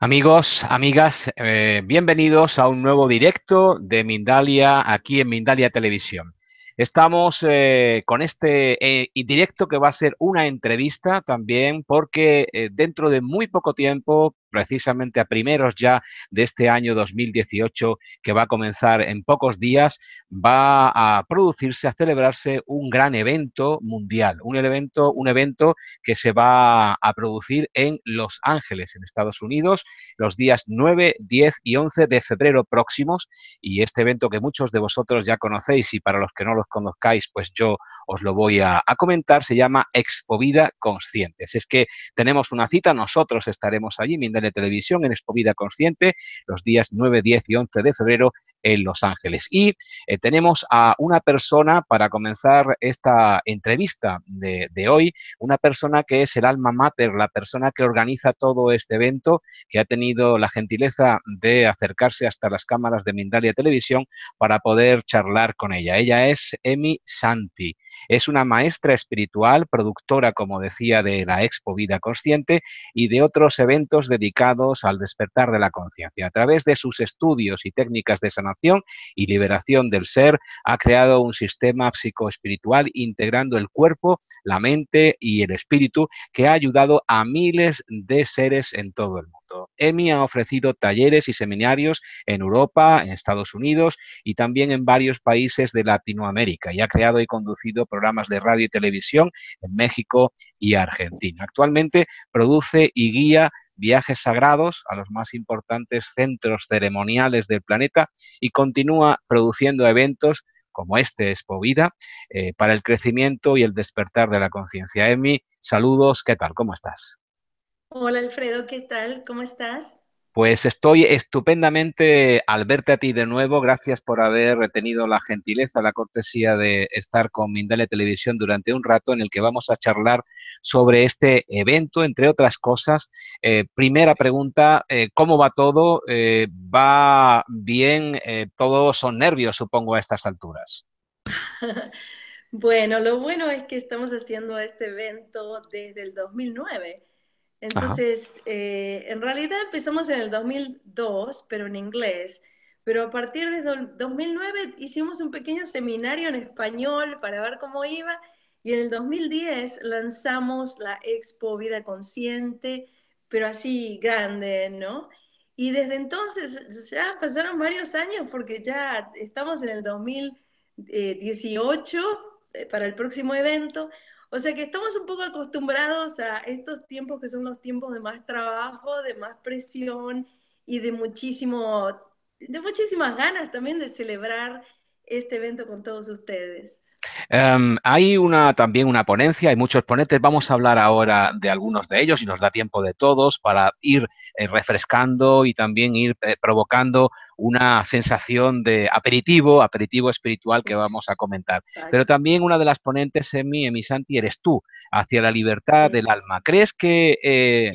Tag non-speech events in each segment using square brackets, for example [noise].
Amigos, amigas, eh, bienvenidos a un nuevo directo de Mindalia aquí en Mindalia Televisión. Estamos eh, con este eh, directo que va a ser una entrevista también porque dentro de muy poco tiempo precisamente a primeros ya de este año 2018 que va a comenzar en pocos días, va a producirse, a celebrarse un gran evento mundial, un evento, un evento que se va a producir en Los Ángeles, en Estados Unidos, los días 9, 10 y 11 de febrero próximos. Y este evento que muchos de vosotros ya conocéis y para los que no los conozcáis, pues yo os lo voy a, comentar, se llama Expo Vida Conscientes. Es que tenemos una cita, nosotros estaremos allí mientras de Televisión en Expo Consciente los días 9, 10 y 11 de febrero en Los Ángeles. Y eh, tenemos a una persona para comenzar esta entrevista de, hoy, una persona que es el alma mater, la persona que organiza todo este evento, que ha tenido la gentileza de acercarse hasta las cámaras de Mindalia Televisión para poder charlar con ella. Ella es Emi Santi. Es una maestra espiritual, productora, como decía, de la Expo Vida Consciente y de otros eventos dedicados al despertar de la conciencia. A través de sus estudios y técnicas de sanación, y liberación del ser, ha creado un sistema psicoespiritual integrando el cuerpo, la mente y el espíritu que ha ayudado a miles de seres en todo el mundo. EMI ha ofrecido talleres y seminarios en Europa, en Estados Unidos y también en varios países de Latinoamérica y ha creado y conducido programas de radio y televisión en México y Argentina. Actualmente produce y guía viajes sagrados a los más importantes centros ceremoniales del planeta y continúa produciendo eventos como este Expo Vida eh, para el crecimiento y el despertar de la conciencia. Emi, saludos, ¿qué tal? ¿Cómo estás? Hola Alfredo, ¿qué tal? ¿Cómo estás? Pues estoy estupendamente al verte a ti de nuevo. Gracias por haber tenido la gentileza, la cortesía de estar con Mindale Televisión durante un rato en el que vamos a charlar sobre este evento, entre otras cosas. Eh, primera pregunta, eh, ¿cómo va todo? Eh, ¿Va bien? todos son nervios, supongo, a estas alturas. [laughs] Bueno, lo bueno es que estamos haciendo este evento desde el 2009 entonces, eh, en realidad empezamos en el 2002, pero en inglés. Pero a partir de 2009 hicimos un pequeño seminario en español para ver cómo iba. Y en el 2010 lanzamos la Expo Vida Consciente, pero así grande, ¿no? Y desde entonces ya pasaron varios años porque ya estamos en el 2018 eh, para el próximo evento, o sea que estamos un poco acostumbrados a estos tiempos que son los tiempos de más trabajo, de más presión y de muchísimo, de muchísimas ganas también de celebrar este evento con todos ustedes. Em, hay una, también una ponencia, hay muchos ponentes, vamos a hablar ahora de algunos de ellos y nos da tiempo de todos para ir eh, refrescando y también ir eh, provocando una sensación de aperitivo, aperitivo espiritual que vamos a comentar. Pero también una de las ponentes, Emi, Emi Santi, eres tú, hacia la libertad del alma. ¿Crees que eh,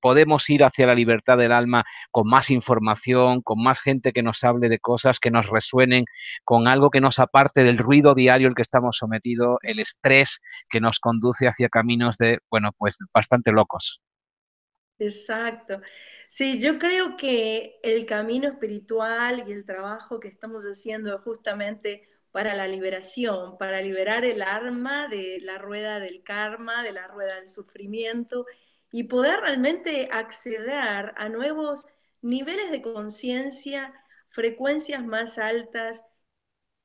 podemos ir hacia la libertad del alma con más información, con más gente que nos hable de cosas que nos resuenen, con algo que nos aparte del ruido diario que estamos sometidos, el estrés que nos conduce hacia caminos de, bueno, pues bastante locos. Exacto. Sí, yo creo que el camino espiritual y el trabajo que estamos haciendo justamente para la liberación, para liberar el arma de la rueda del karma, de la rueda del sufrimiento y poder realmente acceder a nuevos niveles de conciencia, frecuencias más altas,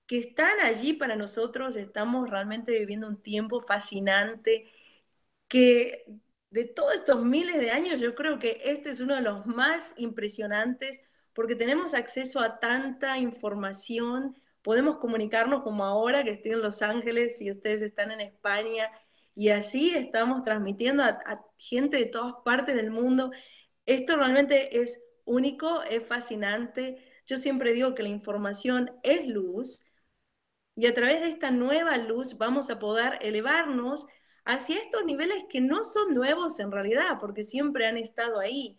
que están allí para nosotros. Estamos realmente viviendo un tiempo fascinante que de todos estos miles de años yo creo que este es uno de los más impresionantes porque tenemos acceso a tanta información, podemos comunicarnos como ahora que estoy en Los Ángeles y ustedes están en España y así estamos transmitiendo a, gente de todas partes del mundo. Esto realmente es único, es fascinante. Yo siempre digo que la información es luz y a través de esta nueva luz vamos a poder elevarnos hacia estos niveles que no son nuevos en realidad, porque siempre han estado ahí.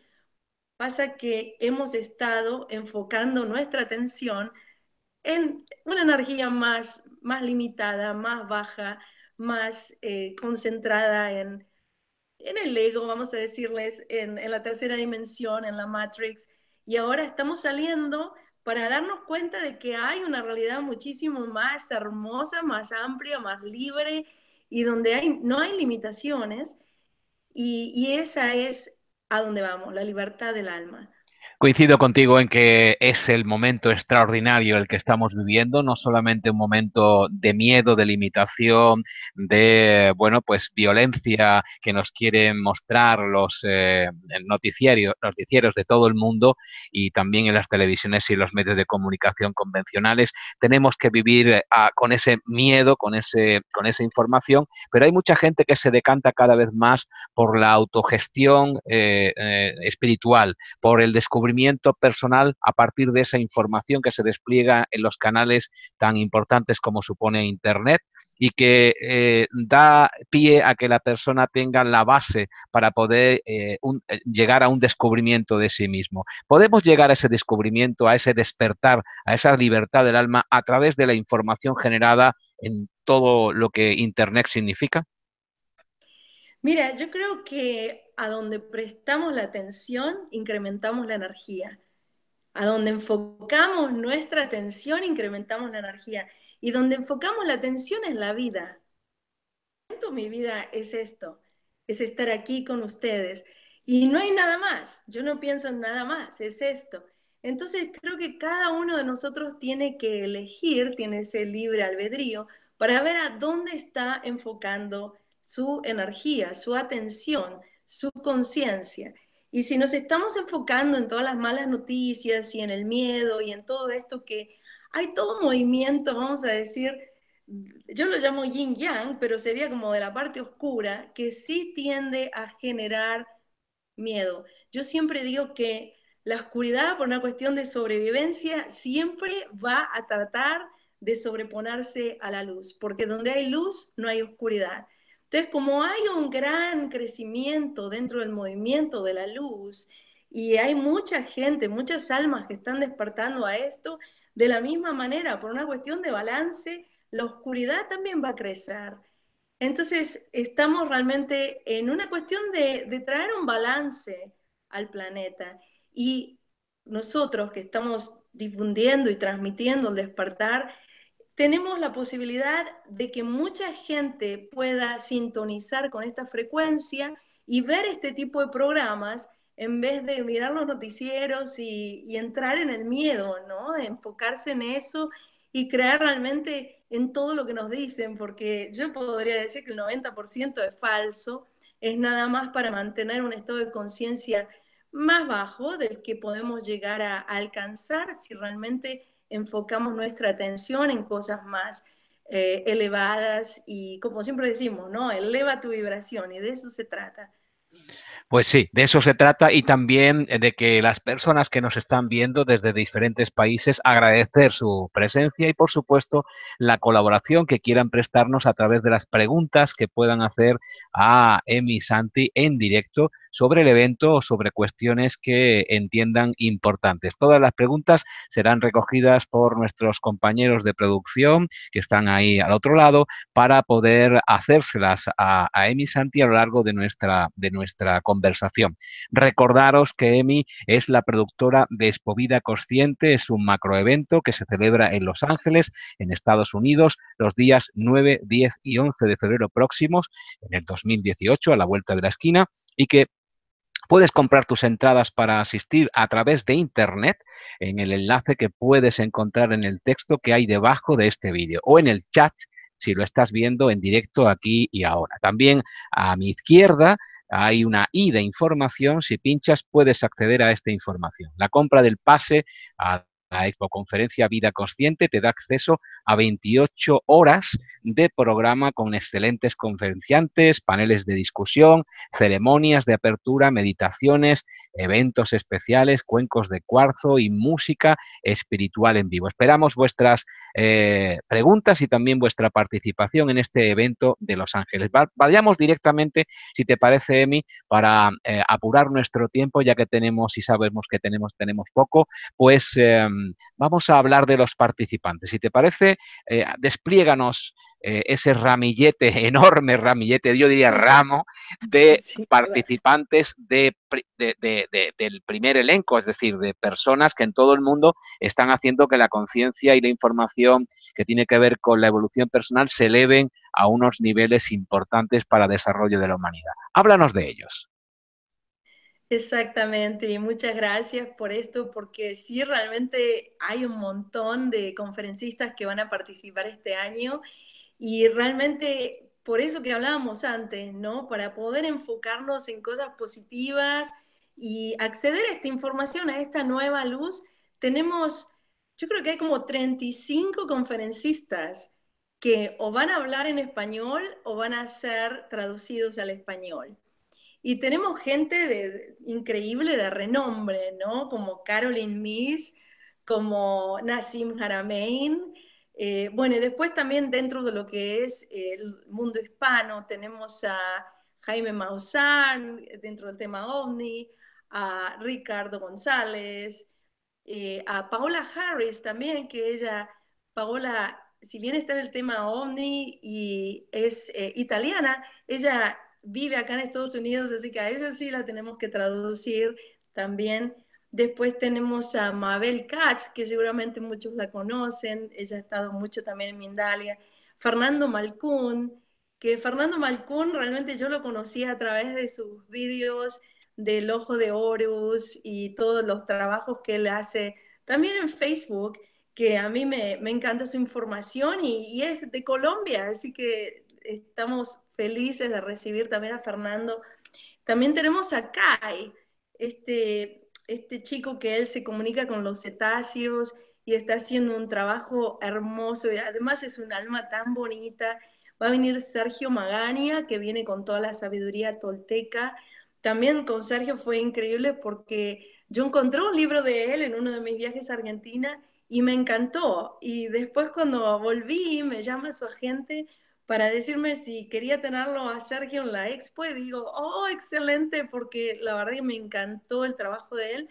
Pasa que hemos estado enfocando nuestra atención en una energía más, más limitada, más baja, más eh, concentrada en, el ego, vamos a decirles, en, en la tercera dimensión, en la Matrix. Y ahora estamos saliendo para darnos cuenta de que hay una realidad muchísimo más hermosa, más amplia, más libre y donde no hay limitaciones. Y, y esa es a donde vamos, la libertad del alma. Coincido contigo en que es el momento extraordinario el que estamos viviendo, no solamente un momento de miedo, de limitación, de bueno, pues violencia que nos quieren mostrar los eh, noticiarios, noticieros de todo el mundo y también en las televisiones y los medios de comunicación convencionales. Tenemos que vivir ah, con ese miedo, con ese, con esa información, pero hay mucha gente que se decanta cada vez más por la autogestión eh, eh, espiritual, por el descubrimiento personal a partir de esa información que se despliega en los canales tan importantes como supone Internet y que eh, da pie a que la persona tenga la base para poder eh, eh, llegar a un descubrimiento de sí mismo. Podemos llegar a ese descubrimiento, a ese despertar, a esa libertad del alma a través de la información generada en todo lo que Internet significa. Mira, yo creo que a donde prestamos la atención, incrementamos la energía. A donde enfocamos nuestra atención, incrementamos la energía. Y donde enfocamos la atención es la vida. Mi vida es esto, es estar aquí con ustedes. Y no hay nada más, yo no pienso en nada más, es esto. Entonces creo que cada uno de nosotros tiene que elegir, tiene ese libre albedrío para ver a dónde está enfocando su energía, su atención, su conciencia. Y si nos estamos enfocando en todas las malas noticias y en el miedo y en todo esto que hay todo movimiento, vamos a decir, yo lo llamo yin yang, pero sería como de la parte oscura, que sí tiende a generar miedo. Yo siempre digo que la oscuridad, por una cuestión de sobrevivencia, siempre va a tratar de sobreponerse a la luz, porque donde hay luz no hay oscuridad. Entonces, como hay un gran crecimiento dentro del movimiento de la luz y hay mucha gente, muchas almas que están despertando a esto, de la misma manera, por una cuestión de balance, la oscuridad también va a crecer. Entonces, estamos realmente en una cuestión de, traer un balance al planeta. Y nosotros que estamos difundiendo y transmitiendo el despertar, tenemos la posibilidad de que mucha gente pueda sintonizar con esta frecuencia y ver este tipo de programas en vez de mirar los noticieros y, entrar en el miedo, ¿no? Enfocarse en eso y creer realmente en todo lo que nos dicen, porque yo podría decir que el 90% es falso, es nada más para mantener un estado de conciencia más bajo del que podemos llegar a alcanzar si realmente enfocamos nuestra atención en cosas más eh, elevadas y como siempre decimos, ¿no? Eleva tu vibración y de eso se trata. Pues sí, de eso se trata y también eh, de que las personas que nos están viendo desde diferentes países agradecer su presencia y por supuesto la colaboración que quieran prestarnos a través de las preguntas que puedan hacer a Emi Santi en directo sobre el evento o sobre cuestiones que entiendan importantes. Todas las preguntas serán recogidas por nuestros compañeros de producción que están ahí al otro lado para poder hacérselas a, Emi Santi a lo largo de nuestra, de nuestra conversación. Recordaros que Emi es la productora de Vida Consciente, es un macroevento que se celebra en Los Ángeles, en Estados Unidos, los días 9, 10 y 11 de febrero próximos, en el 2018, a la vuelta de la esquina, y que Puedes comprar tus entradas para asistir a través de Internet en el enlace que puedes encontrar en el texto que hay debajo de este vídeo o en el chat si lo estás viendo en directo aquí y ahora. También a mi izquierda hay una I de información. Si pinchas puedes acceder a esta información. La compra del pase a la Conferencia Vida Consciente te da acceso a 28 horas de programa con excelentes conferenciantes, paneles de discusión, ceremonias de apertura, meditaciones, eventos especiales, cuencos de cuarzo y música espiritual en vivo. Esperamos vuestras eh, preguntas y también vuestra participación en este evento de Los Ángeles. Vayamos directamente, si te parece, Emi, para eh, apurar nuestro tiempo, ya que tenemos y sabemos que tenemos, tenemos poco, pues... Em, Em, vamos a hablar de los participantes. Si te parece, eh, eh ese ramillete, [laughs] enorme ramillete, yo diría ramo, de [laughs] participantes del primer elenco, es decir, de personas que en todo el mundo están haciendo que la conciencia y la información que tiene que ver con la evolución personal se eleven a unos niveles importantes para el desarrollo de la humanidad. Háblanos de ellos. Exactamente, y muchas gracias por esto, porque sí, realmente hay un montón de conferencistas que van a participar este año y realmente por eso que hablábamos antes, ¿no? Para poder enfocarnos en cosas positivas y acceder a esta información, a esta nueva luz, tenemos, yo creo que hay como 35 conferencistas que o van a hablar en español o van a ser traducidos al español. Y tenemos gente de, increíble de renombre, ¿no? Como Caroline Miss, como Nassim Haramein. Eh, bueno, y después también dentro de lo que es el mundo hispano tenemos a Jaime Maussan, dentro del tema OVNI, a Ricardo González, eh, a Paola Harris también, que ella, Paola, si bien está en el tema OVNI y es eh, italiana, ella vive acá en Estados Unidos, así que a ella sí la tenemos que traducir también. Después tenemos a Mabel Katz, que seguramente muchos la conocen, ella ha estado mucho también en Mindalia. Fernando Malcún, que Fernando Malcún realmente yo lo conocí a través de sus vídeos del Ojo de Horus y todos los trabajos que él hace, también en Facebook, que a mí me, encanta su información y es de Colombia, así que estamos felices de recibir también a Fernando. También tenemos a Kai, este, este chico que él se comunica con los cetáceos y está haciendo un trabajo hermoso y además es un alma tan bonita. Va a venir Sergio Magania, que viene con toda la sabiduría tolteca. También con Sergio fue increíble porque yo encontré un libro de él en uno de mis viajes a Argentina y me encantó. Y después cuando volví, me llama su agente para decirme si quería tenerlo a Sergio en la expo digo, oh, excelente, porque la verdad que me encantó el trabajo de él.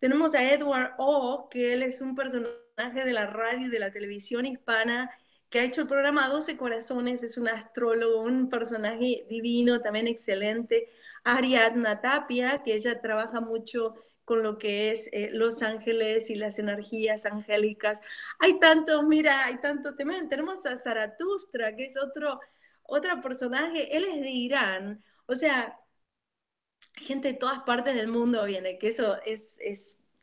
Tenemos a Edward O, oh, que él es un personaje de la radio y de la televisión hispana que ha hecho el programa 12 Corazones, es un astrólogo, un personaje divino, también excelente. Ariadna Tapia, que ella trabaja mucho con lo que es eh, los ángeles y las energías angélicas. Hay tanto, mira, hay tanto tema. Tenemos a Zaratustra, que es otro, otro personaje, él es de Irán, o sea, gente de todas partes del mundo viene, que eso es,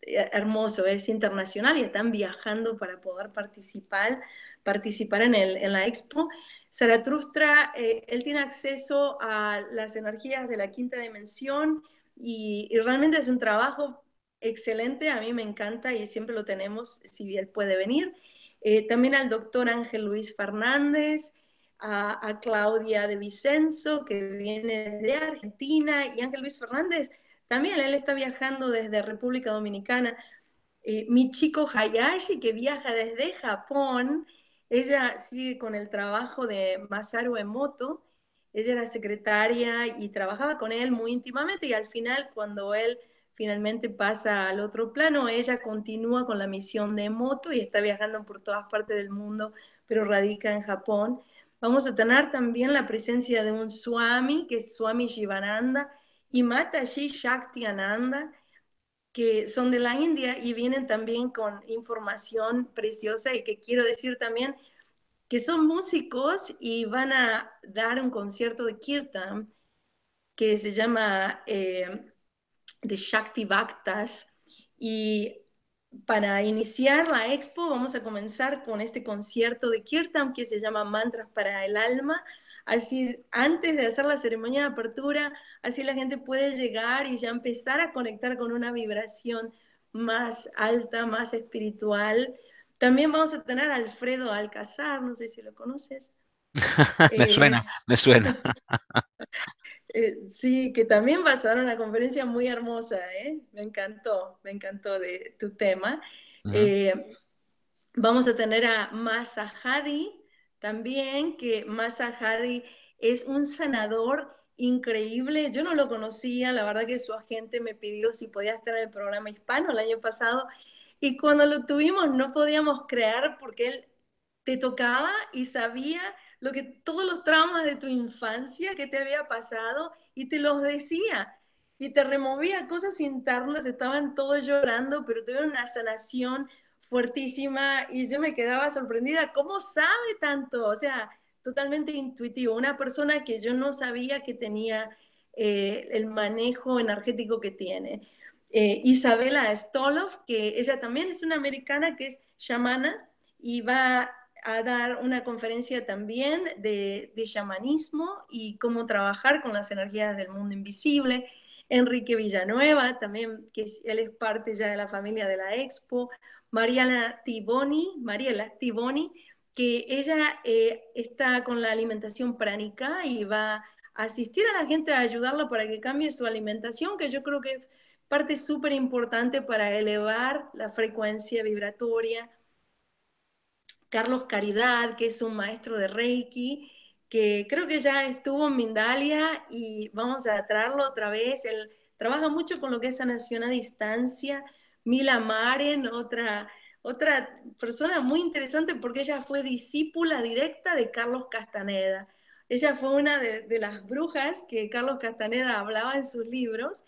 eh, hermoso, es internacional y están viajando para poder participar, participar en, el, en la expo. Zaratustra, eh, él tiene acceso a las energías de la quinta dimensión y, realmente es un trabajo excelente, a mí me encanta y siempre lo tenemos si él puede venir. Eh, también al doctor Ángel Luis Fernández, a, Claudia de Vicenzo, que viene de Argentina, y Ángel Luis Fernández, también él está viajando desde República Dominicana. Eh, mi chico Hayashi, que viaja desde Japón, ella sigue con el trabajo de Masaru Emoto, ella era secretaria y trabajaba con él muy íntimamente y al final cuando él finalmente pasa al otro plano, ella continúa con la misión de moto y está viajando por todas partes del mundo, pero radica en Japón. Vamos a tener también la presencia de un Swami, que es Swami Shivananda, y Mataji Shakti Ananda, que son de la India y vienen también con información preciosa y que quiero decir también, que son músicos y van a dar un concierto de Kirtan que se llama eh, The Shakti Bhaktas. Y para iniciar la expo vamos a comenzar con este concierto de Kirtan que se llama Mantras para el Alma. Así, antes de hacer la ceremonia de apertura, así la gente puede llegar y ya empezar a conectar con una vibración más alta, más espiritual, también vamos a tener a Alfredo Alcazar, no sé si lo conoces. [laughs] me eh, suena, me suena. [laughs] Eh, sí, que también va a dar una conferencia muy hermosa, ¿eh? Me encantó, me encantó de tu tema. Eh, vamos a tener a Masa Hadi también, que Masa Hadi es un sanador increíble. Yo no lo conocía, la verdad que su agente me pidió si podía estar en el programa hispano el año pasado y cuando lo tuvimos no podíamos creer porque él te tocaba y sabía lo que todos los traumas de tu infancia que te había pasado y te los decía y te removía cosas internas, estaban todos llorando, pero tuvieron una sanación fuertísima y yo me quedaba sorprendida, ¿cómo sabe tanto? O sea, totalmente intuitivo, una persona que yo no sabía que tenía eh, el manejo energético que tiene. Eh, Isabela Stoloff, que ella también es una americana que es chamana y va a dar una conferencia también de, de chamanismo y cómo trabajar con las energías del mundo invisible. Enrique Villanueva, también, que él es parte ya de la familia de la Expo. Mariana Tiboni, Mariela Tiboni, que ella eh, está con la alimentación pránica y va a asistir a la gente a ayudarla para que cambie su alimentación, que yo creo que parte súper importante para elevar la frecuencia vibratoria. Carlos Caridad, que es un maestro de Reiki, que creo que ya estuvo en Mindalia y vamos a traerlo otra vez. Él trabaja mucho con lo que es sanación a distancia. Mila Maren, otra, otra persona muy interesante porque ella fue discípula directa de Carlos Castaneda. Ella fue una de las brujas que Carlos Castaneda hablaba en sus libros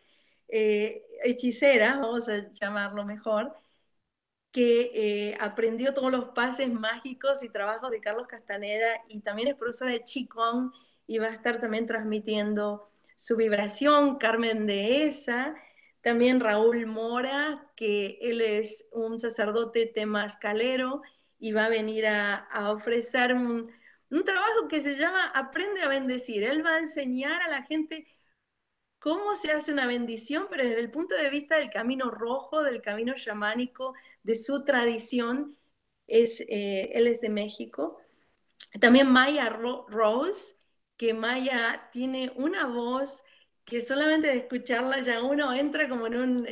eh, hechicera, vamos a llamarlo mejor, que eh, aprendió todos los pases mágicos y trabajos de Carlos Castaneda y también es profesora de Chicón y va a estar también transmitiendo su vibración, Carmen Dehesa, también Raúl Mora, que él es un sacerdote temascalero y va a venir a, ofrecer un, un trabajo que se llama Aprende a bendecir. Él va a enseñar a la gente cómo se hace una bendición, pero desde el punto de vista del camino rojo, del camino chamánico, de su tradición. Es, eh, él es de México. También Maya Rose, que Maya tiene una voz que solamente de escucharla ya uno entra como en,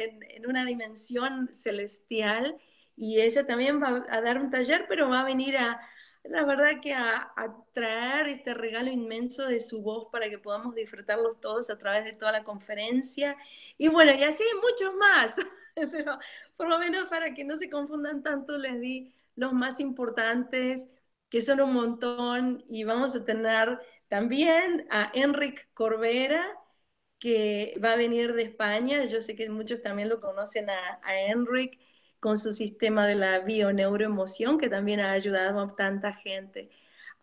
una dimensión celestial y ella también va a dar un taller, pero va a venir a, la verdad que a, traer este regalo inmenso de su voz para que podamos disfrutarlos todos a través de toda la conferencia. Y bueno, y así muchos más, [laughs] pero por lo menos para que no se confundan tanto, les di los más importantes, que son un montón, y vamos a tener también a Enric Corbera, que va a venir de España. Yo sé que muchos también lo conocen a, a Enric con su sistema de la bioneuroemoción que también ha ayudado a tanta gente.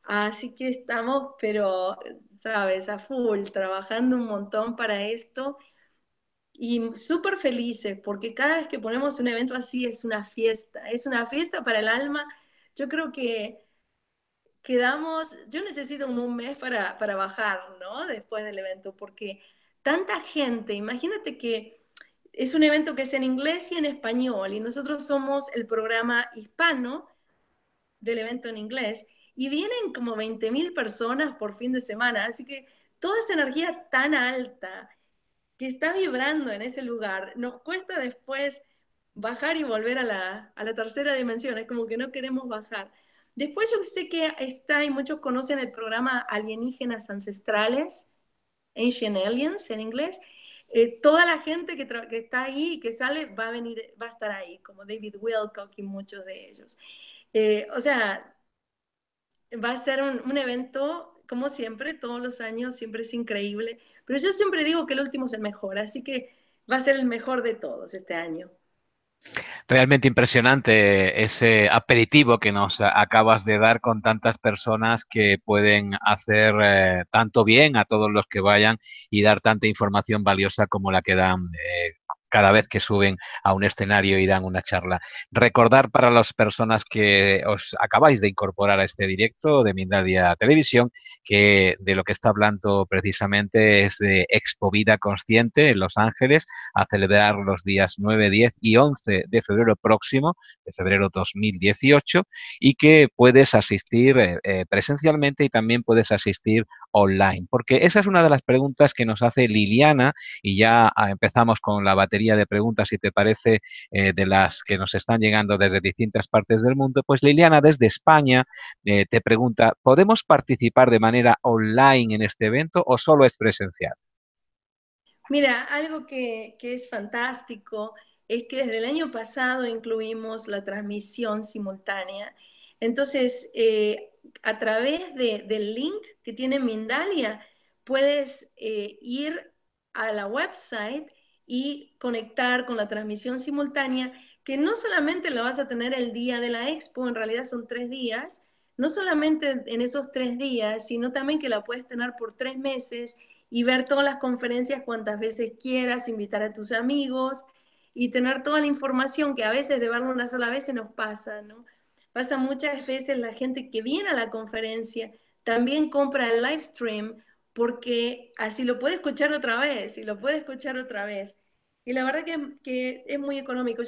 Así que estamos, pero, sabes, a full, trabajando un montón para esto y súper felices, porque cada vez que ponemos un evento así es una fiesta, es una fiesta para el alma. Yo creo que quedamos, yo necesito un, mes para, para bajar, ¿no? Después del evento, porque tanta gente, imagínate que es un evento que es en inglés y en español, y nosotros somos el programa hispano del evento en inglés, y vienen como 20.000 personas por fin de semana, así que toda esa energía tan alta que está vibrando en ese lugar, nos cuesta después bajar y volver a la, a la tercera dimensión, es como que no queremos bajar. Después yo sé que está, y muchos conocen el programa Alienígenas Ancestrales, Ancient Aliens en inglés, eh, toda la gente que, está ahí y que sale va a venir, va a estar ahí, como David Wilcock y muchos de ellos. Eh, o sea, va a ser un, evento, como siempre, todos los años, siempre es increíble, pero yo siempre digo que el último es el mejor, así que va a ser el mejor de todos este año. Realmente impresionante ese aperitivo que nos acabas de dar con tantas personas que pueden hacer eh, tanto bien a todos los que vayan y dar tanta información valiosa como la que dan eh, cada vez que suben a un escenario y dan una charla. Recordar para las personas que os acabáis de incorporar a este directo de Mindaria Televisión que de lo que está hablando precisamente es de Expo Vida Consciente en Los Ángeles a celebrar los días 9, 10 y 11 de febrero próximo, de febrero 2018, y que puedes asistir eh, eh, presencialmente y también puedes asistir online? Porque esa es una de las preguntas que nos hace Liliana y ya ah, empezamos con la batería de preguntas, si te parece, eh, de las que nos están llegando desde distintas partes del mundo. Pues Liliana desde España eh, te pregunta, ¿podemos participar de manera online en este evento o solo es presencial? Mira, algo que, que es fantástico es que desde el año pasado incluimos la transmisión simultánea entonces, eh, a través del link que tiene Mindalia, puedes eh, ir a la website y conectar con la transmisión simultánea, que no solamente la vas a tener el día de la expo, en realidad son tres días, no solamente en esos tres días, sino también que la puedes tener por tres meses y ver todas las conferencias cuantas veces quieras, invitar a tus amigos y tener toda la información que a veces de verlo una sola vez se nos pasa, ¿no? Pasa muchas veces la gente que viene a la conferencia también compra el live stream porque así lo puede escuchar otra vez y lo puede escuchar otra vez. Y la verdad que, es muy económico.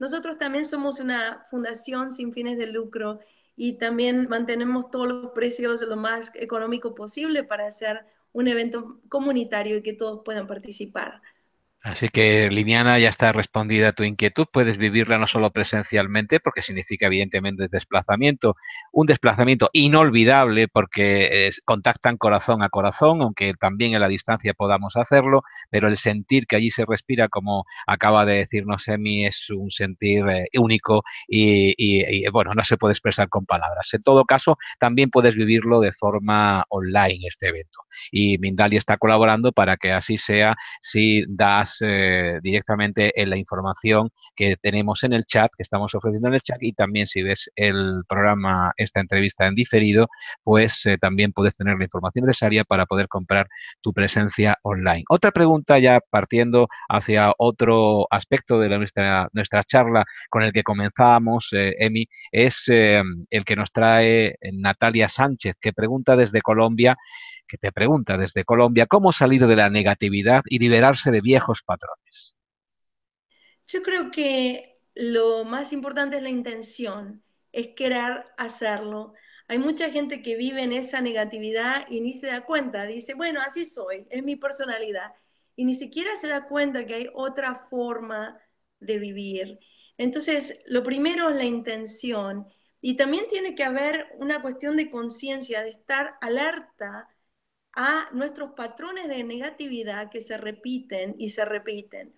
nosotros también somos una fundación sin fines de lucro y también mantenemos todos los precios lo más económico posible para hacer un evento comunitario y que todos puedan participar. Así que, Liniana, ya está respondida tu inquietud. Puedes vivirla no solo presencialmente, porque significa evidentemente desplazamiento, un desplazamiento inolvidable porque contactan corazón a corazón, aunque también en la distancia podamos hacerlo, pero el sentir que allí se respira, como acaba de decirnos Emi, es un sentir eh, único y, y, bueno, no se puede expresar con palabras. En todo caso, también puedes vivirlo de forma online este evento. Y Mindali está colaborando para que así sea si das eh, directamente en la información que tenemos en el chat, que estamos ofreciendo en el chat y también si ves el programa, esta entrevista en diferido, pues eh, también puedes tener la información necesaria para poder comprar tu presencia online. Otra pregunta ya partiendo hacia otro aspecto de la, nuestra, nuestra charla con el que comenzamos, eh, Emi, es el que nos trae Natalia Sánchez, que pregunta desde Colombia que te pregunta desde Colombia cómo salir de la negatividad y liberarse de viejos patrones. Yo creo que lo más importante es la intención, es querer hacerlo. Hay mucha gente que vive en esa negatividad y ni se da cuenta, dice, bueno, así soy, es mi personalidad, y ni siquiera se da cuenta que hay otra forma de vivir. Entonces, lo primero es la intención y también tiene que haber una cuestión de conciencia, de estar alerta a nuestros patrones de negatividad que se repiten y se repiten.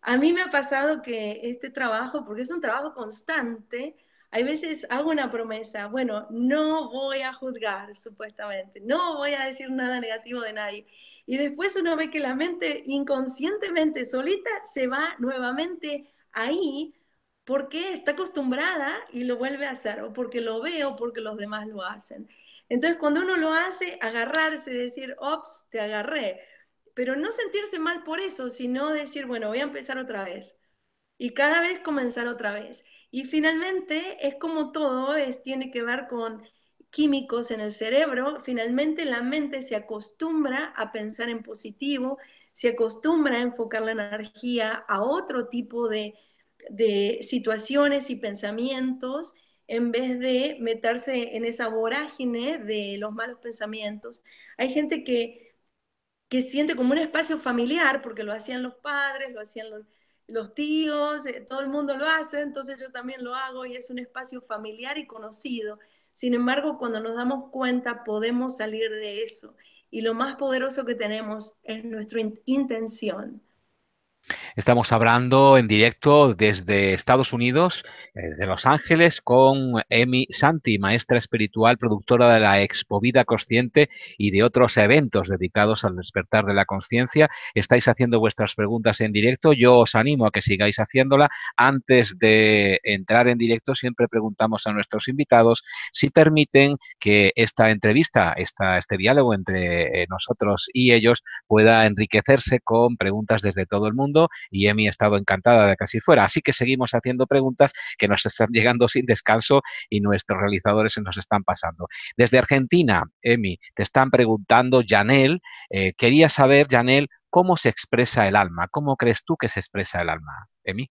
A mí me ha pasado que este trabajo, porque es un trabajo constante, hay veces hago una promesa, bueno, no voy a juzgar, supuestamente, no voy a decir nada negativo de nadie. Y después uno ve que la mente inconscientemente solita se va nuevamente ahí porque está acostumbrada y lo vuelve a hacer, o porque lo veo, porque los demás lo hacen. Entonces, cuando uno lo hace, agarrarse, decir, ops, te agarré. Pero no sentirse mal por eso, sino decir, bueno, voy a empezar otra vez. Y cada vez comenzar otra vez. Y finalmente, es como todo, es, tiene que ver con químicos en el cerebro, finalmente la mente se acostumbra a pensar en positivo, se acostumbra a enfocar la energía a otro tipo de, de situaciones y pensamientos en vez de meterse en esa vorágine de los malos pensamientos. Hay gente que, que siente como un espacio familiar, porque lo hacían los padres, lo hacían los, tíos, eh, todo el mundo lo hace, entonces yo también lo hago y es un espacio familiar y conocido. Sin embargo, cuando nos damos cuenta podemos salir de eso y lo más poderoso que tenemos es nuestra intención. Estamos hablando en directo desde Estados Unidos, desde eh, Los Ángeles, con Emi Santi, maestra espiritual, productora de la Expo Vida Consciente y de otros eventos dedicados al despertar de la conciencia. Estáis haciendo vuestras preguntas en directo. Yo os animo a que sigáis haciéndola. Antes de entrar en directo, siempre preguntamos a nuestros invitados si permiten que esta entrevista, esta, este diálogo entre eh, nosotros y ellos pueda enriquecerse con preguntas desde todo el mundo y Emi ha estado encantada de que así fuera. Así que seguimos haciendo preguntas que nos están llegando sin descanso y nuestros realizadores se nos están pasando. Desde Argentina, Emi, te están preguntando, Janel, eh, quería saber, Janel, cómo se expresa el alma, cómo crees tú que se expresa el alma, Emi.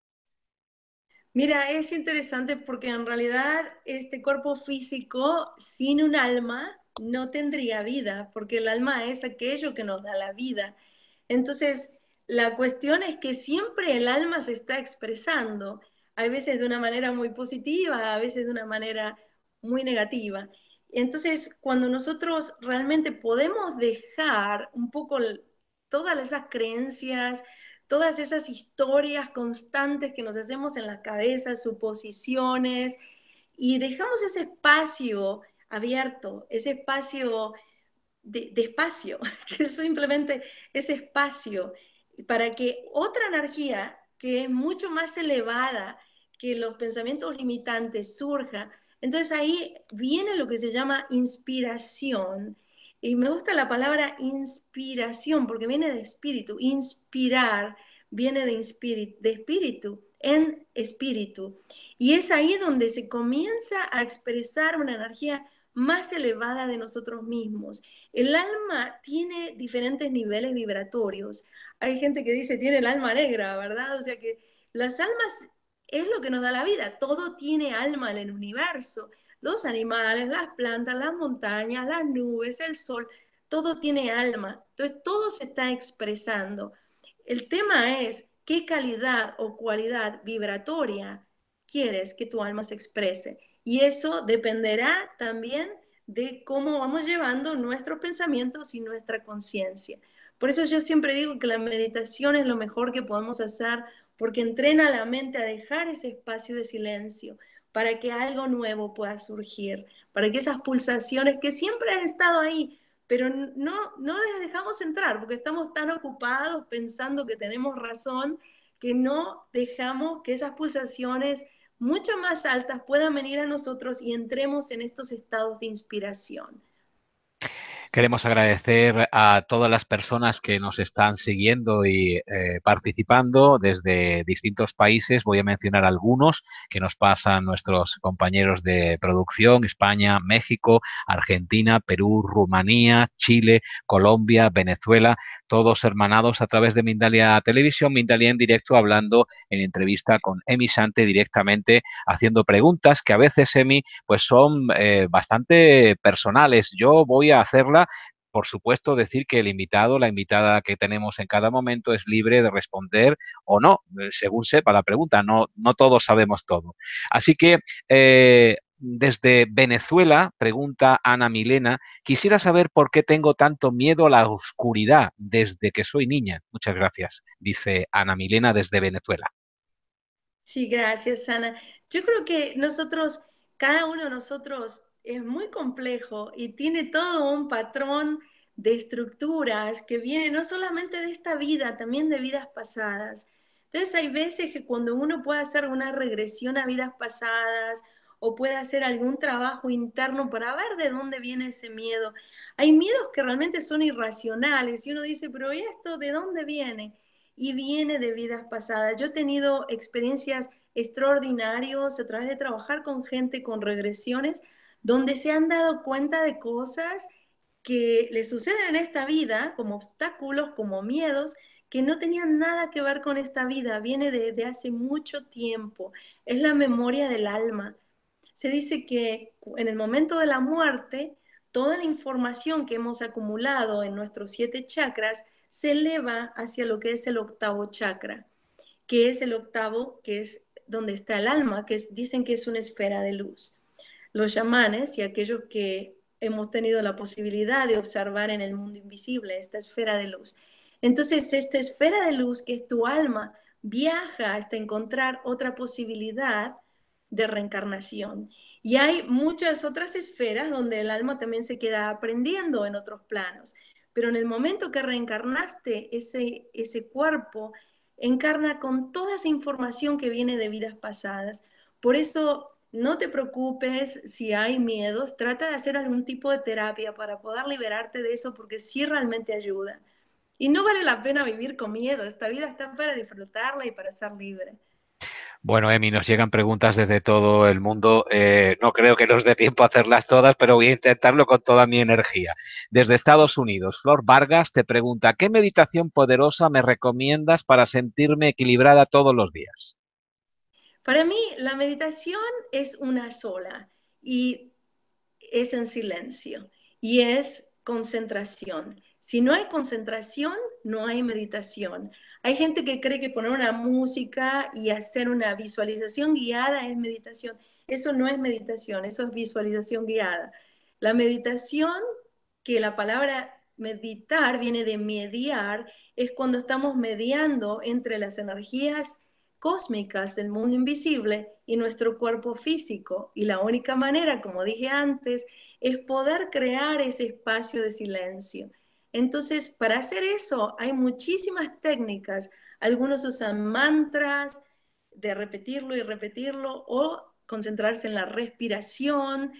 Mira, es interesante porque en realidad este cuerpo físico sin un alma no tendría vida, porque el alma es aquello que nos da la vida. Entonces, la cuestión es que siempre el alma se está expresando, a veces de una manera muy positiva, a veces de una manera muy negativa. Entonces, cuando nosotros realmente podemos dejar un poco todas esas creencias, todas esas historias constantes que nos hacemos en la cabeza, suposiciones, y dejamos ese espacio abierto, ese espacio de, de espacio, [laughs] que es simplemente ese espacio para que otra energía que es mucho más elevada que los pensamientos limitantes surja. Entonces ahí viene lo que se llama inspiración. Y me gusta la palabra inspiración porque viene de espíritu. Inspirar viene de, espíritu, de espíritu, en espíritu. Y es ahí donde se comienza a expresar una energía más elevada de nosotros mismos. El alma tiene diferentes niveles vibratorios hay gente que dice tiene el alma negra, ¿verdad? O sea que las almas es lo que nos da la vida, todo tiene alma en el universo, los animales, las plantas, las montañas, las nubes, el sol, todo tiene alma, entonces todo se está expresando. El tema es qué calidad o cualidad vibratoria quieres que tu alma se exprese y eso dependerá también de cómo vamos llevando nuestros pensamientos y nuestra conciencia. Por eso yo siempre digo que la meditación es lo mejor que podemos hacer porque entrena a la mente a dejar ese espacio de silencio para que algo nuevo pueda surgir, para que esas pulsaciones que siempre han estado ahí, pero no, no les dejamos entrar porque estamos tan ocupados pensando que tenemos razón que no dejamos que esas pulsaciones mucho más altas puedan venir a nosotros y entremos en estos estados de inspiración. Queremos agradecer a todas las personas que nos están siguiendo y eh, participando desde distintos países. Voy a mencionar algunos que nos pasan nuestros compañeros de producción, España, México, Argentina, Perú, Rumanía, Chile, Colombia, Venezuela, todos hermanados a través de Mindalia Televisión, Mindalia en directo, hablando en entrevista con Emi Sante directamente, haciendo preguntas que a veces, Emi, pues son eh, bastante personales. Yo voy a hacerlas por supuesto, decir que el invitado, la invitada que tenemos en cada momento es libre de responder o no, eh, según sepa la pregunta. No, no todos sabemos todo. Así que eh, desde Venezuela, pregunta Ana Milena, quisiera saber por qué tengo tanto miedo a la oscuridad desde que soy niña. Muchas gracias, dice Ana Milena desde Venezuela. Sí, gracias, Ana. Yo creo que nosotros, cada uno de nosotros es muy complejo y tiene todo un patrón de estructuras que viene no solamente de esta vida, también de vidas pasadas. Entonces hay veces que cuando uno puede hacer una regresión a vidas pasadas o puede hacer algún trabajo interno para ver de dónde viene ese miedo, hay miedos que realmente son irracionales y uno dice, pero esto de dónde viene? Y viene de vidas pasadas. Yo he tenido experiencias extraordinarias a través de trabajar con gente con regresiones donde se han dado cuenta de cosas que les suceden en esta vida, como obstáculos, como miedos, que no tenían nada que ver con esta vida, viene de, hace mucho tiempo, es la memoria del alma. Se dice que en el momento de la muerte, toda la información que hemos acumulado en nuestros siete chakras se eleva hacia lo que es el octavo chakra, que es el octavo, que es donde está el alma, que dicen que es una esfera de luz los chamanes y aquellos que hemos tenido la posibilidad de observar en el mundo invisible, esta esfera de luz. Entonces, esta esfera de luz que es tu alma viaja hasta encontrar otra posibilidad de reencarnación. Y hay muchas otras esferas donde el alma también se queda aprendiendo en otros planos. Pero en el momento que reencarnaste, ese, ese cuerpo encarna con toda esa información que viene de vidas pasadas. Por eso no te preocupes si hay miedos, trata de hacer algún tipo de terapia para poder liberarte de eso porque sí realmente ayuda. Y no vale la pena vivir con miedo, esta vida está para disfrutarla y para ser libre. Bueno, Emi, nos llegan preguntas desde todo el mundo. Eh, no creo que nos dé tiempo a hacerlas todas, pero voy a intentarlo con toda mi energía. Desde Estados Unidos, Flor Vargas te pregunta, ¿qué meditación poderosa me recomiendas para sentirme equilibrada todos los días? Para mí, la meditación es una sola y es en silencio y es concentración. Si no hay concentración, no hay meditación. Hay gente que cree que poner una música y hacer una visualización guiada es meditación. Eso no es meditación, eso es visualización guiada. La meditación, que la palabra meditar viene de mediar, es cuando estamos mediando entre las energías cósmicas del mundo invisible y nuestro cuerpo físico. Y la única manera, como dije antes, es poder crear ese espacio de silencio. Entonces, para hacer eso hay muchísimas técnicas. Algunos usan mantras de repetirlo y repetirlo o concentrarse en la respiración,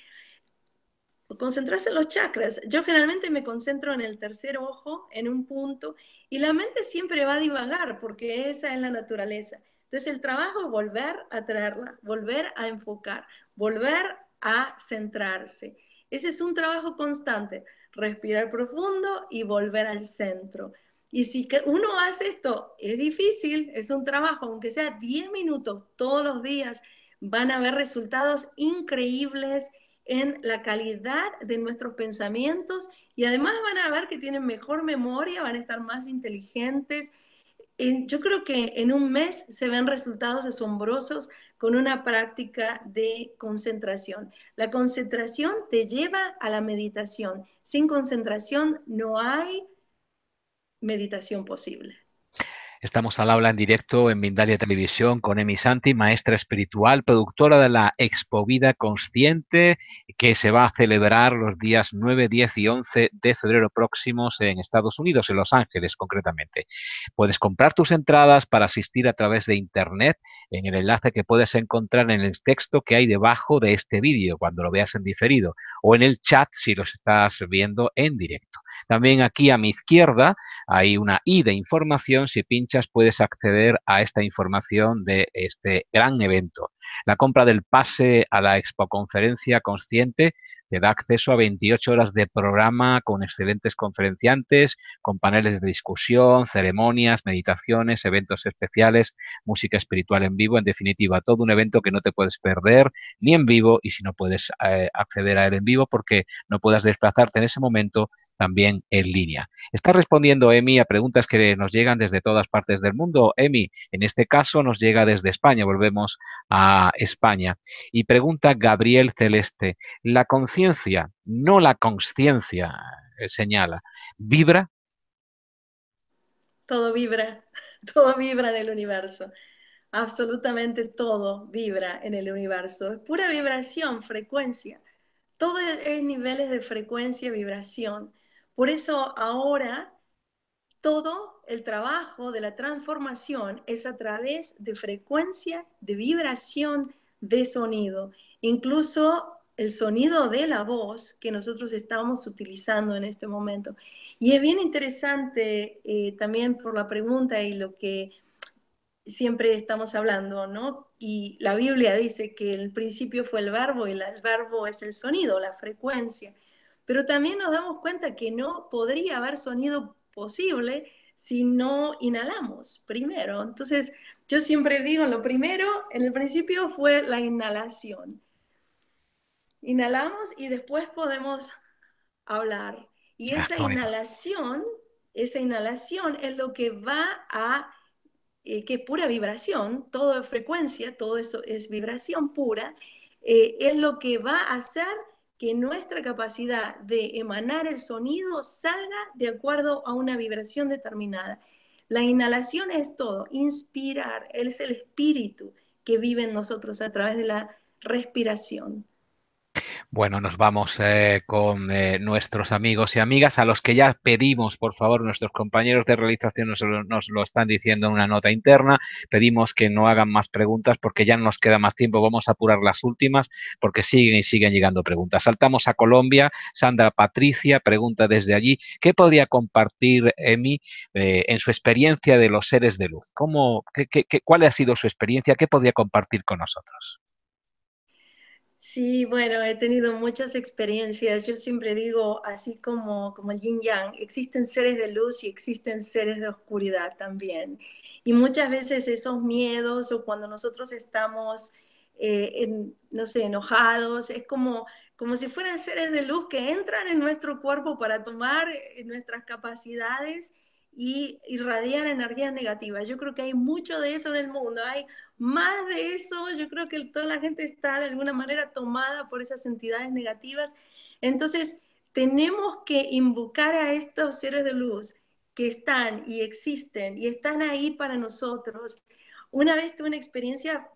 o concentrarse en los chakras. Yo generalmente me concentro en el tercer ojo, en un punto, y la mente siempre va a divagar porque esa es la naturaleza. Entonces el trabajo es volver a traerla, volver a enfocar, volver a centrarse. Ese es un trabajo constante, respirar profundo y volver al centro. Y si uno hace esto, es difícil, es un trabajo, aunque sea 10 minutos todos los días, van a ver resultados increíbles en la calidad de nuestros pensamientos y además van a ver que tienen mejor memoria, van a estar más inteligentes, yo creo que en un mes se ven resultados asombrosos con una práctica de concentración. La concentración te lleva a la meditación. Sin concentración no hay meditación posible. Estamos al habla en directo en Mindalia Televisión con Emi Santi, maestra espiritual, productora de la Expo Vida Consciente, que se va a celebrar los días 9, 10 y 11 de febrero próximos en Estados Unidos, en Los Ángeles concretamente. Puedes comprar tus entradas para asistir a través de Internet en el enlace que puedes encontrar en el texto que hay debajo de este vídeo cuando lo veas en diferido o en el chat si los estás viendo en directo. También aquí a mi izquierda hay una I de información si pinchas puedes acceder a esta información de este gran evento. La compra del pase a la Expo Conferencia consciente te da acceso a 28 horas de programa con excelentes conferenciantes, con paneles de discusión, ceremonias, meditaciones, eventos especiales, música espiritual en vivo, en definitiva, todo un evento que no te puedes perder ni en vivo y si no puedes eh, acceder a él en vivo porque no puedas desplazarte en ese momento, también en línea. Está respondiendo Emi a preguntas que nos llegan desde todas partes desde el mundo. Emi, en este caso nos llega desde España, volvemos a España. Y pregunta Gabriel Celeste, ¿la conciencia, no la conciencia, eh, señala, vibra? Todo vibra, [laughs] todo vibra en el universo. Absolutamente todo vibra en el universo. Es pura vibración, frecuencia. Todo es niveles de frecuencia, vibración. Por eso ahora todo el trabajo de la transformación es a través de frecuencia, de vibración de sonido, incluso el sonido de la voz que nosotros estamos utilizando en este momento. Y es bien interesante eh, también por la pregunta y lo que siempre estamos hablando, ¿no? Y la Biblia dice que el principio fue el verbo y el verbo es el sonido, la frecuencia. Pero también nos damos cuenta que no podría haber sonido posible si no inhalamos primero. Entonces, yo siempre digo, lo primero, en el principio fue la inhalación. Inhalamos y después podemos hablar. Y ah, esa inhalación, esa inhalación es lo que va a, eh, que es pura vibración, todo es frecuencia, todo eso es vibración pura, eh, es lo que va a hacer que nuestra capacidad de emanar el sonido salga de acuerdo a una vibración determinada. La inhalación es todo, inspirar, es el espíritu que vive en nosotros a través de la respiración. Bueno, nos vamos eh, con eh, nuestros amigos y amigas a los que ya pedimos, por favor, nuestros compañeros de realización nos lo, están diciendo en una nota interna. Pedimos que no hagan más preguntas porque ya no nos queda más tiempo. Vamos a apurar las últimas porque siguen y siguen llegando preguntas. Saltamos a Colombia. Sandra Patricia pregunta desde allí, ¿qué podría compartir Emi eh, en su experiencia de los seres de luz? cuál ha sido su experiencia? ¿Qué podría compartir con nosotros? Sí, bueno, he tenido muchas experiencias. Yo siempre digo, así como, como el yin yang, existen seres de luz y existen seres de oscuridad también. Y muchas veces esos miedos o cuando nosotros estamos, eh, no sé, enojados, es como, como si fueran seres de luz que entran en nuestro cuerpo para tomar eh, nuestras capacidades y irradiar energías negativas. Yo creo que hay mucho de eso en el mundo, hay más de eso, yo creo que toda la gente está de alguna manera tomada por esas entidades negativas. Entonces, tenemos que invocar a estos seres de luz que están y existen y están ahí para nosotros. Una vez tuve una experiencia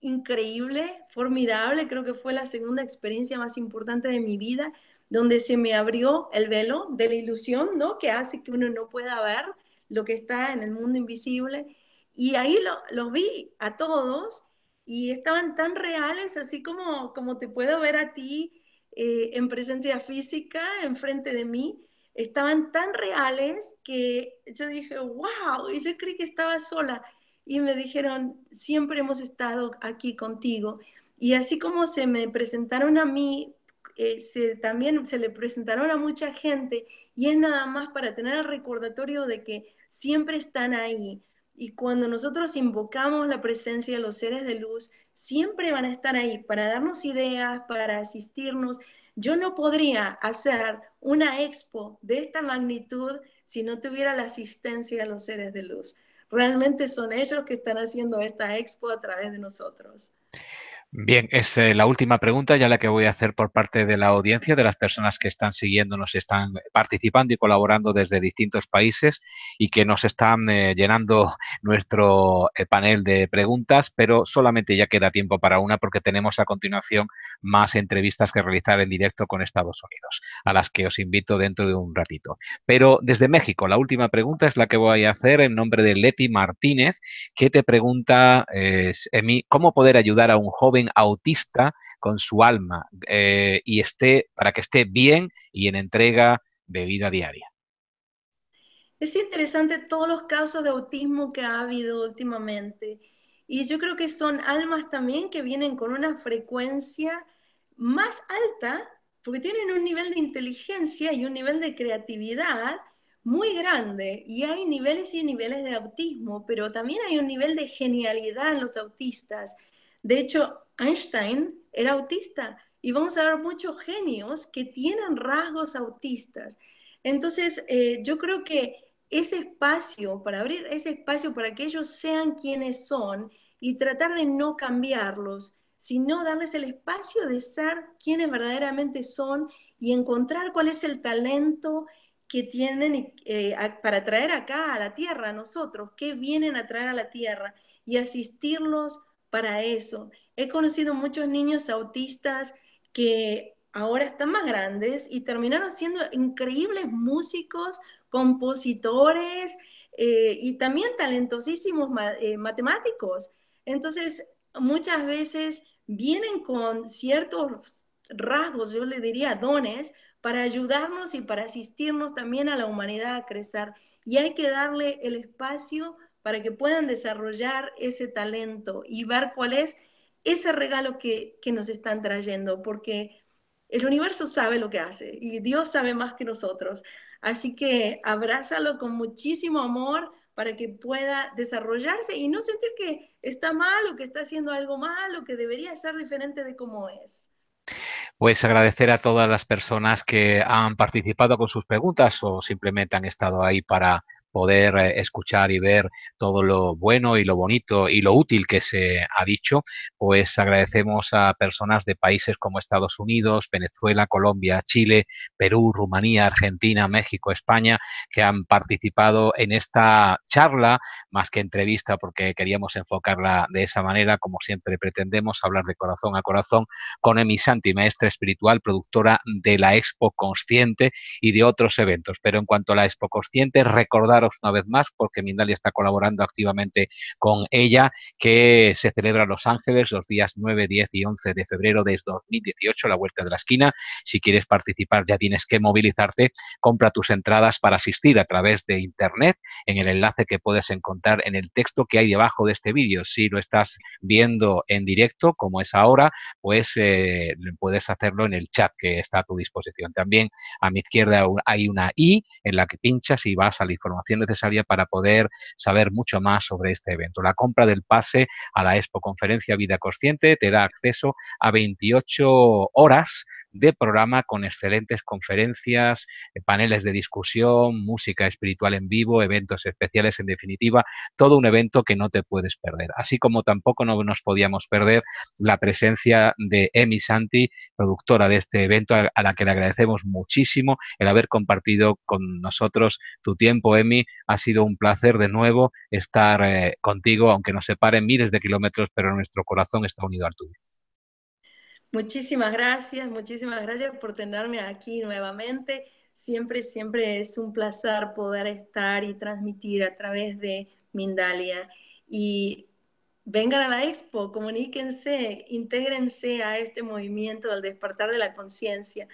increíble, formidable, creo que fue la segunda experiencia más importante de mi vida, donde se me abrió el velo de la ilusión, ¿no? Que hace que uno no pueda ver lo que está en el mundo invisible. Y ahí los vi a todos y estaban tan reales, así como, como te puedo ver a ti eh, en presencia física, enfrente de mí, estaban tan reales que yo dije, wow, y yo creí que estaba sola. Y me dijeron, siempre hemos estado aquí contigo. Y así como se me presentaron a mí eh, se, también se le presentaron a mucha gente y es nada más para tener el recordatorio de que siempre están ahí. Y cuando nosotros invocamos la presencia de los seres de luz, siempre van a estar ahí para darnos ideas, para asistirnos. Yo no podría hacer una expo de esta magnitud si no tuviera la asistencia de los seres de luz. Realmente son ellos que están haciendo esta expo a través de nosotros. Bien, es eh, la última pregunta, ya la que voy a hacer por parte de la audiencia, de las personas que están siguiéndonos, están participando y colaborando desde distintos países y que nos están eh, llenando [laughs] nuestro eh, panel de preguntas, pero solamente ya queda tiempo para una porque tenemos a continuación más entrevistas que realizar en directo con Estados Unidos, a las que os invito dentro de un ratito. Pero desde México, la última pregunta es la que voy a hacer en nombre de Leti Martínez, que te pregunta, Emi, ¿cómo poder ayudar a un joven autista con su alma eh, y esté, para que esté bien y en entrega de vida diaria. Es interesante todos los casos de autismo que ha habido últimamente. Y yo creo que son almas también que vienen con una frecuencia más alta, porque tienen un nivel de inteligencia y un nivel de creatividad muy grande. Y hay niveles y niveles de autismo, pero también hay un nivel de genialidad en los autistas. De hecho, Einstein era autista y vamos a ver muchos genios que tienen rasgos autistas. Entonces, eh, yo creo que ese espacio, para abrir ese espacio para que ellos sean quienes son y tratar de no cambiarlos, sino darles el espacio de ser quienes verdaderamente son y encontrar cuál es el talento que tienen eh, para traer acá a la tierra a nosotros, que vienen a traer a la tierra y asistirlos para eso. He conocido muchos niños autistas que ahora están más grandes y terminaron siendo increíbles músicos, compositores eh, y también talentosísimos eh, matemáticos. Entonces, muchas veces vienen con ciertos rasgos, yo le diría dones, para ayudarnos y para asistirnos también a la humanidad a crecer. Y hay que darle el espacio para que puedan desarrollar ese talento y ver cuál es ese regalo que, nos están trayendo, porque el universo sabe lo que hace y Dios sabe más que nosotros. Así que abrázalo con muchísimo amor para que pueda desarrollarse y no sentir que está mal o que está haciendo algo mal o que debería ser diferente de cómo es. Pues agradecer a todas las personas que han participado con sus preguntas o simplemente han estado ahí para poder eh, escuchar y ver todo lo bueno y lo bonito y lo útil que se ha dicho, pues agradecemos a personas de países como Estados Unidos, Venezuela, Colombia, Chile, Perú, Rumanía, Argentina, México, España, que han participado en esta charla, más que entrevista, porque queríamos enfocarla de esa manera, como siempre pretendemos, hablar de corazón a corazón, con Emi Santi, maestra espiritual, productora de la Expo Consciente y de otros eventos. Pero en cuanto a la Expo Consciente, recordar una vez más, porque Mindalia está colaborando activamente con ella, que se celebra en Los Ángeles los días 9, 10 y 11 de febrero de 2018, la vuelta de la esquina. Si quieres participar, ya tienes que movilizarte. Compra tus entradas para asistir a través de Internet en el enlace que puedes encontrar en el texto que hay debajo de este vídeo. Si lo estás viendo en directo, como es ahora, pues eh, puedes hacerlo en el chat que está a tu disposición. También a mi izquierda hay una I en la que pinchas y vas a la información necesaria para poder saber mucho más sobre este evento. La compra del pase a la Expo Conferencia Vida Consciente te da acceso a 28 horas de programa con excelentes conferencias, eh, paneles de discusión, música espiritual en vivo, eventos especiales, en definitiva, todo un evento que no te puedes perder. Así como tampoco no nos podíamos perder la presencia de Emi Santi, productora de este evento, a la que le agradecemos muchísimo el haber compartido con nosotros tu tiempo, Emi, ha sido un placer de nuevo estar eh, contigo, aunque nos separen miles de kilómetros, pero nuestro corazón está unido al tuyo. Muchísimas gracias, muchísimas gracias por tenerme aquí nuevamente. Siempre, siempre es un placer poder estar y transmitir a través de Mindalia. Y vengan a la expo, comuníquense, intégrense a este movimiento del despertar de la conciencia,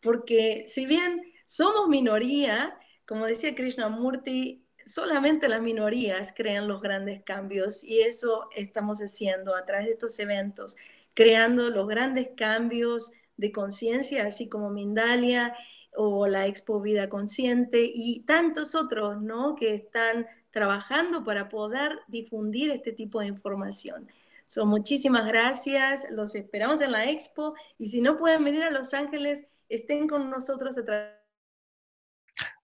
porque si bien somos minoría, como decía Krishnamurti, solamente las minorías crean los grandes cambios y eso estamos haciendo a través de estos eventos, creando los grandes cambios de conciencia, así como Mindalia o la Expo Vida Consciente y tantos otros, ¿no? Que están trabajando para poder difundir este tipo de información. So, muchísimas gracias, los esperamos en la Expo y si no pueden venir a Los Ángeles, estén con nosotros a través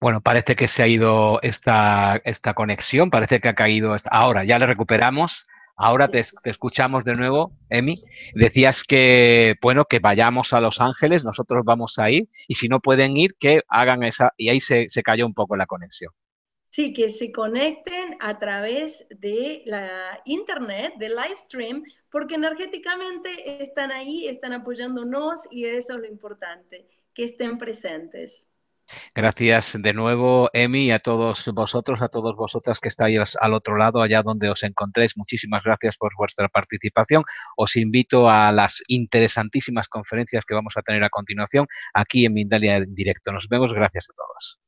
bueno, parece que se ha ido esta, esta conexión, parece que ha caído. Ahora, ya le recuperamos. Ahora te, escuchamos de nuevo, Emi. Decías que, bueno, que vayamos a Los Ángeles, nosotros vamos a ir, y si no pueden ir, que hagan esa. Y ahí se, se cayó un poco la conexión. Sí, que se conecten a través de la internet, de live stream, porque energéticamente están ahí, están apoyándonos y eso es lo importante, que estén presentes. Gracias de nuevo, Emi, y a todos vosotros, a todos vosotras que estáis al otro lado, allá donde os encontréis. Muchísimas gracias por vuestra participación. Os invito a las interesantísimas conferencias que vamos a tener a continuación aquí en Mindalia en directo. Nos vemos. Gracias a todos.